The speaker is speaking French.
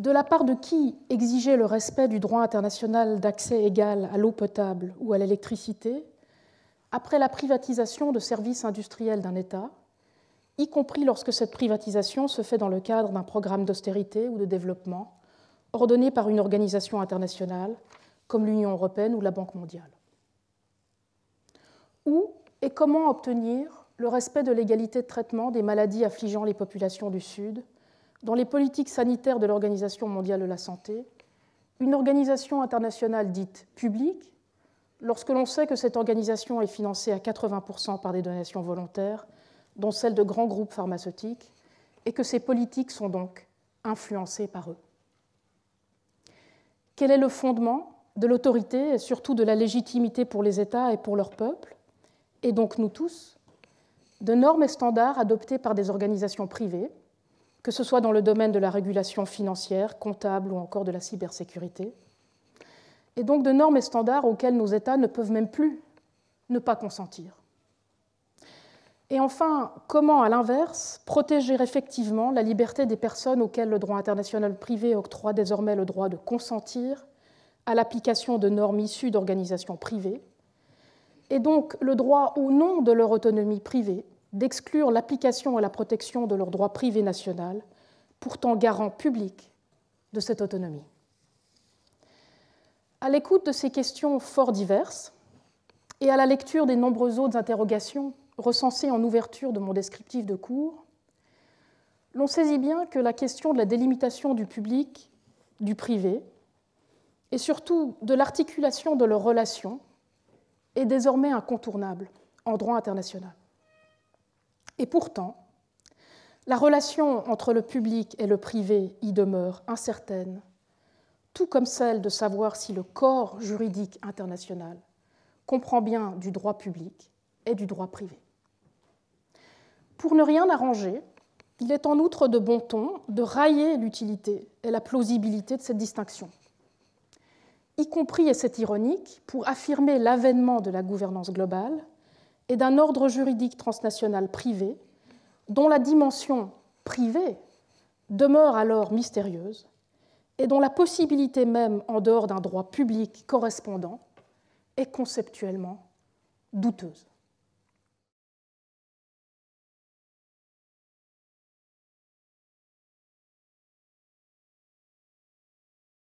de la part de qui exiger le respect du droit international d'accès égal à l'eau potable ou à l'électricité après la privatisation de services industriels d'un État, y compris lorsque cette privatisation se fait dans le cadre d'un programme d'austérité ou de développement ordonné par une organisation internationale comme l'Union européenne ou la Banque mondiale Où et comment obtenir le respect de l'égalité de traitement des maladies affligeant les populations du Sud dans les politiques sanitaires de l'Organisation mondiale de la santé, une organisation internationale dite publique, lorsque l'on sait que cette organisation est financée à 80% par des donations volontaires, dont celles de grands groupes pharmaceutiques, et que ces politiques sont donc influencées par eux. Quel est le fondement de l'autorité et surtout de la légitimité pour les États et pour leurs peuples, et donc nous tous, de normes et standards adoptés par des organisations privées, que ce soit dans le domaine de la régulation financière, comptable ou encore de la cybersécurité, et donc de normes et standards auxquels nos États ne peuvent même plus ne pas consentir. Et enfin, comment, à l'inverse, protéger effectivement la liberté des personnes auxquelles le droit international privé octroie désormais le droit de consentir à l'application de normes issues d'organisations privées, et donc le droit ou non de leur autonomie privée d'exclure l'application et la protection de leur droit privé national, pourtant garant public de cette autonomie. À l'écoute de ces questions fort diverses et à la lecture des nombreuses autres interrogations recensées en ouverture de mon descriptif de cours, l'on saisit bien que la question de la délimitation du public, du privé, et surtout de l'articulation de leurs relations est désormais incontournable en droit international. Et pourtant, la relation entre le public et le privé y demeure incertaine, tout comme celle de savoir si le corps juridique international comprend bien du droit public et du droit privé. Pour ne rien arranger, il est en outre de bon ton de railler l'utilité et la plausibilité de cette distinction, y compris, et c'est ironique, pour affirmer l'avènement de la gouvernance globale et d'un ordre juridique transnational privé, dont la dimension privée demeure alors mystérieuse et dont la possibilité même en dehors d'un droit public correspondant est conceptuellement douteuse.